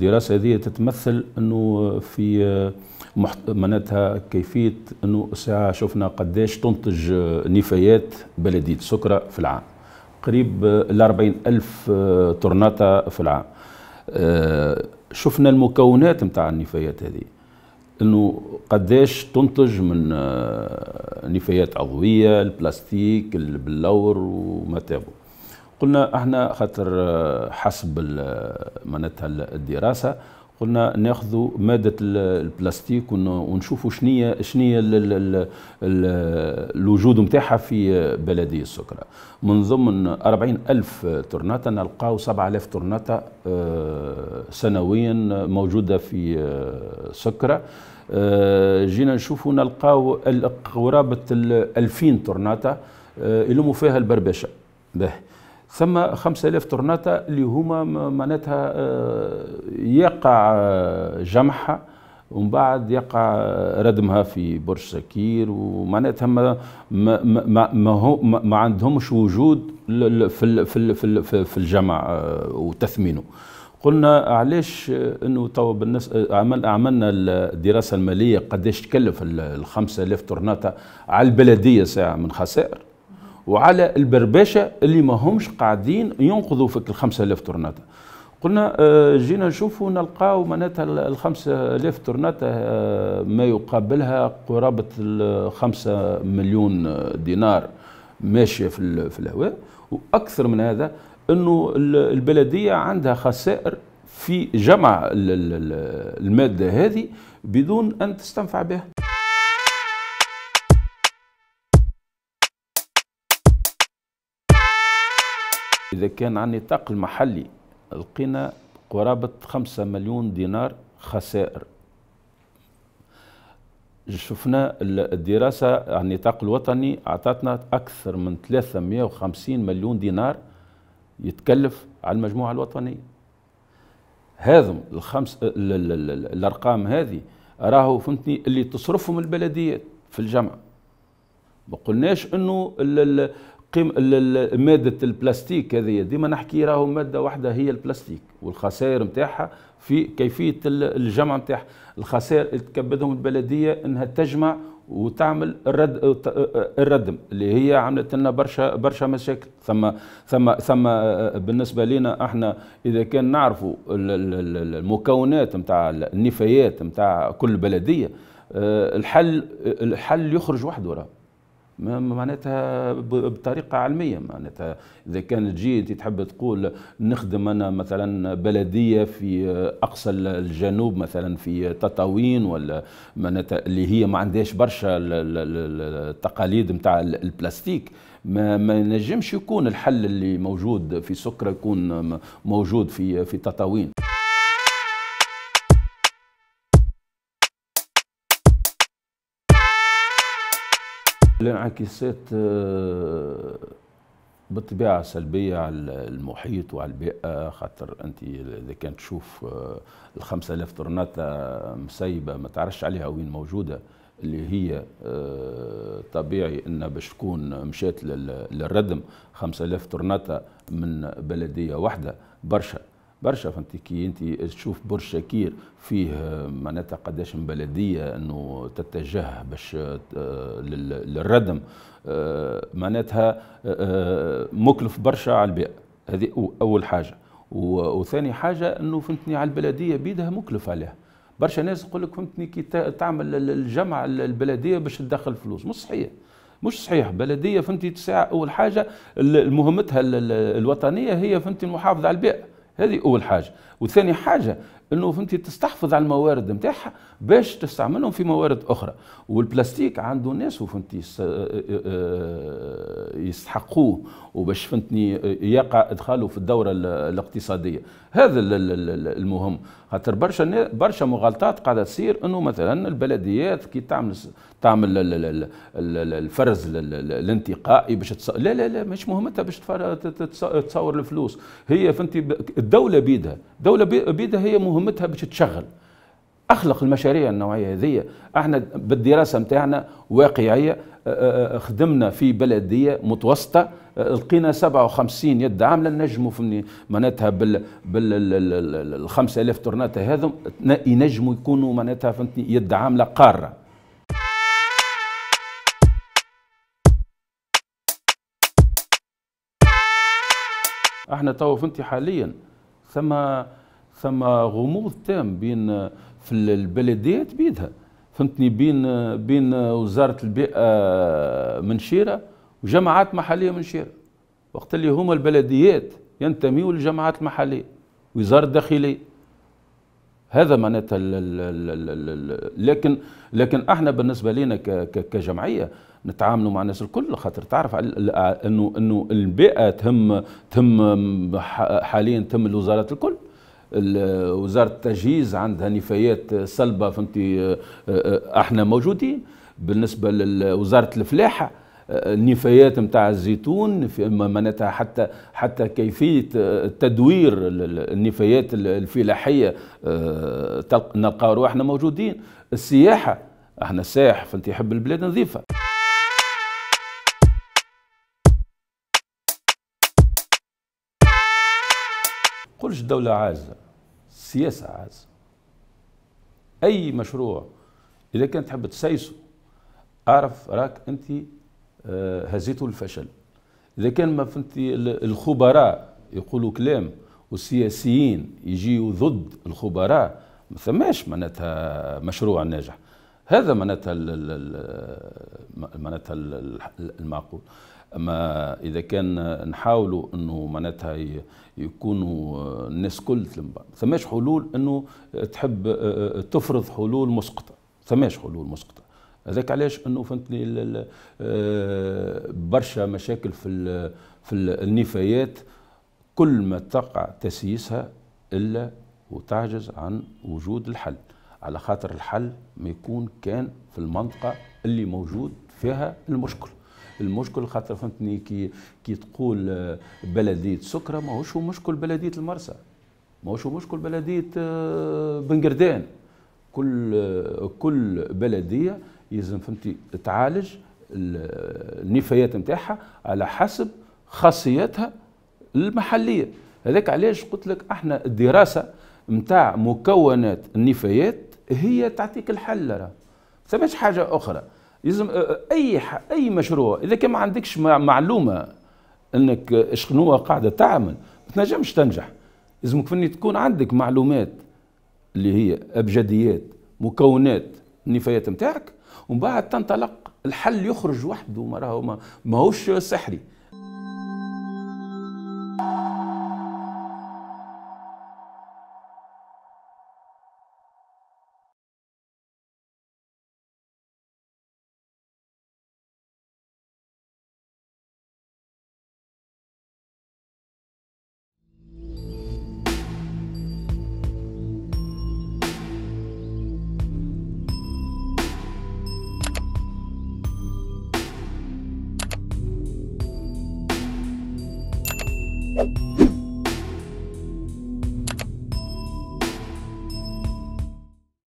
الدراسه هذه تتمثل انه في محت... معناتها كيفيه انه الساعه شفنا قداش تنتج نفايات بلديه سكره في العام قريب ال 40 الف طرناطه في العام آه، شفنا المكونات نتاع النفايات هذه انه قداش تنتج من آه، نفايات عضويه البلاستيك البلور وما تابو قلنا احنا خاطر آه، حسب آه، معناتها الدراسه قلنا ناخذ ماده البلاستيك ونشوفوا شنية شنية الوجود نتاعها في آه، بلديه السكره من ضمن 40 ألف ترناطة نلقاو 7000 طرناطه سنويا موجودة في سكرة جينا نشوفوا نلقاو قرابة 2000 طرناطه يلموا فيها البربشة به ثم 5000 طرناطة اللي هما معناتها آه، يقع آه، جمعها ومن بعد يقع آه، ردمها في برج سكير ومعناتها ما ما ما, هو ما عندهمش وجود في في في في الجمع وتثمينه قلنا علاش انه توا عمل عملنا الدراسه الماليه قداش تكلف ال 5000 طرناطه على البلديه ساعه من خسائر وعلى البربشة اللي ما همش قاعدين ينقذوا فيك الخمسة آلاف تورناتا قلنا آه، جينا نشوفوا نلقاو معناتها الخمسة آلاف تورناتا آه، ما يقابلها قرابة الخمسة مليون دينار ماشية في الهواء وأكثر من هذا أنه البلدية عندها خسائر في جمع المادة هذه بدون أن تستنفع بها إذا كان عن نطاق المحلي لقينا قرابة خمسة مليون دينار خسائر شفنا الدراسة عن النطاق الوطني أعطتنا أكثر من 350 مليون دينار يتكلف على المجموعة الوطنية هذم الخمس الأرقام هذه راهو فهمتني اللي تصرفهم البلديات في الجمع ما قلناش أنه قيم مادة البلاستيك هذه ديما نحكي راهو مادة واحدة هي البلاستيك والخسائر نتاعها في كيفية الجمع نتاعها الخسائر تكبدهم البلدية انها تجمع وتعمل الرد الردم اللي هي عملت لنا برشا برشا مشاكل ثم ثم ثم بالنسبه لنا احنا اذا كان نعرفوا المكونات نتاع النفايات نتاع كل بلديه آه، الحل الحل يخرج وحده راه معناتها بطريقه علميه معناتها اذا كان تجي انت تحب تقول نخدم انا مثلا بلديه في اقصى الجنوب مثلا في تطاوين ولا معناتها اللي هي ما عندهاش برشا التقاليد نتاع البلاستيك ما, ما نجمش يكون الحل اللي موجود في سكره يكون موجود في في تطاوين الانعكاسات آه، بالطبيعه سلبيه على المحيط وعلى البيئه خاطر انت اذا كان تشوف آه، الخمسة 5000 طرناطه آه، مسيبه ما تعرفش عليها وين موجوده اللي هي طبيعي انها باش تكون مشات للردم 5000 طرناطه من بلديه واحده برشا برشا فهمتي كي انت تشوف برج شكير فيه آه، معناتها قداش من بلديه انه تتجه باش آه، للردم آه، معناتها مكلف برشا على البيئه هذه اول حاجه وثاني حاجه انه فهمتني على البلديه بيدها مكلف عليها برشا ناس يقول لك فهمتني كي تعمل الجمع البلديه باش تدخل فلوس مش صحيح مش صحيح بلديه فهمتي تساع اول حاجه مهمتها الوطنيه هي فهمتي المحافظه على البيئه هذه أول حاجة وثاني حاجة انه فهمتي تستحفظ على الموارد نتاعها باش تستعملهم في موارد اخرى والبلاستيك عنده ناس وفهمتي يستحقوه آه، آه، آه، وباش فهمتني يقع ادخاله في الدوره الاقتصاديه هذا المهم خاطر برشا برشا مغالطات قاعده تصير انه مثلا البلديات كي تعمل تعمل الفرز الانتقائي باش لا لا لا مش مهمتها باش تصور الفلوس هي فهمتي الدوله بيدها الدوله بيدها هي مهمة مهمتها باش تشغل اخلق المشاريع النوعيه هذه احنا بالدراسه نتاعنا واقعيه خدمنا في بلديه متوسطه لقينا 57 يد عامله نجموا فهمني معناتها بال بال 5000 تورناتا هذم ينجموا يكونوا معناتها فهمتني يد عامله قاره احنا تو فهمتي حاليا ثم ثم غموض تام بين آه، في البلديات بيدها فهمتني بين آه، بين آه، وزاره البيئه منشيره وجماعات محليه منشيره وقت اللي هما البلديات ينتميوا للجماعات المحليه وزاره الداخليه هذا معناتها لكن لكن احنا بالنسبه لنا كجمعيه نتعاملوا مع الناس الكل خاطر تعرف انه انه البيئه تهم تهم حاليا تهم الوزارات الكل وزاره التجهيز عندها نفايات سلبه فهمتي آه، آه، احنا موجودين بالنسبه لوزاره الفلاحه آه، النفايات نتاع الزيتون معناتها حتى حتى كيفيه تدوير النفايات الفلاحيه نلقاو احنا موجودين السياحه احنا سائح فانت يحب البلاد نظيفه نقولش الدولة عاجزة السياسة عاجزة أي مشروع إذا كانت تحب تسيسه أعرف راك أنت آه، هزيته الفشل إذا كان ما فهمتي الخبراء يقولوا كلام والسياسيين يجيوا ضد الخبراء ما ثماش معناتها مشروع ناجح هذا معناتها معناتها المعقول اما اذا كان نحاولوا انه معناتها يكونوا آه، الناس كل ثماش حلول انه تحب آه، آه، تفرض حلول مسقطه ثماش حلول مسقطه هذاك علاش انه فهمتني برشا مشاكل في في النفايات كل ما تقع تسييسها الا وتعجز عن وجود الحل على خاطر الحل ما يكون كان في المنطقه اللي موجود فيها المشكل المشكل خاطر فهمتني كي كي تقول آه، بلديه سكره ماهوش هو مشكل بلديه المرسى ماهوش هو مشكل بلديه آه، بنقردان كل آه، كل بلديه يلزم فهمتي تعالج النفايات نتاعها على حسب خاصيتها المحليه هذاك علاش قلت لك احنا الدراسه نتاع مكونات النفايات هي تعطيك الحل راه ثماش حاجه اخرى لازم اي اي مشروع اذا كان ما عندكش معلومه انك شنو قاعده تعمل ما تنجمش تنجح لازمك فني تكون عندك معلومات اللي هي ابجديات مكونات النفايات نتاعك ومن بعد تنطلق الحل يخرج وحده ما راهو ماهوش سحري